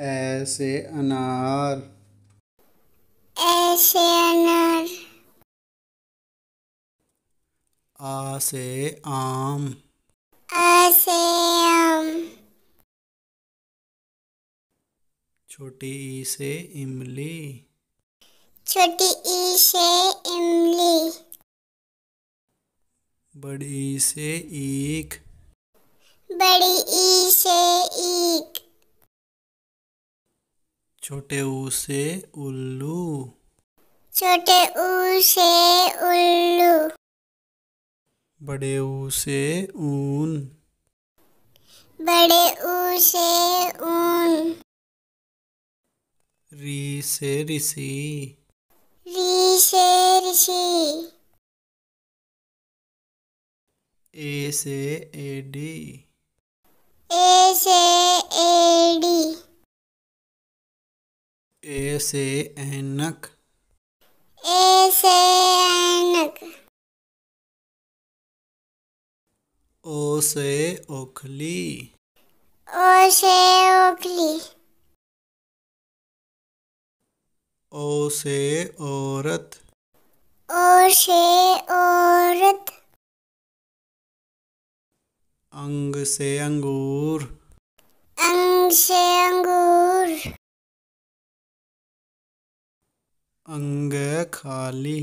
ऐसे अनार ऐसे अनार आ से आम आ से आम छोटी ई से इमली छोटी ई से इमली बड़ी ई से ईख बड़ी ई से ईख छोटे ऊ से उल्लू छोटे ऊ से उल्लू बड़े ऊ से ऊन बड़े ऊ से ऊन री से ऋषि री से ऋषि ए से एडी ए से ऐनक ए से ऐनक ओ से ओखली ओ से ओखली ओ से औरत ओ से औरत अंग से अंगूर अंग से अंग खाली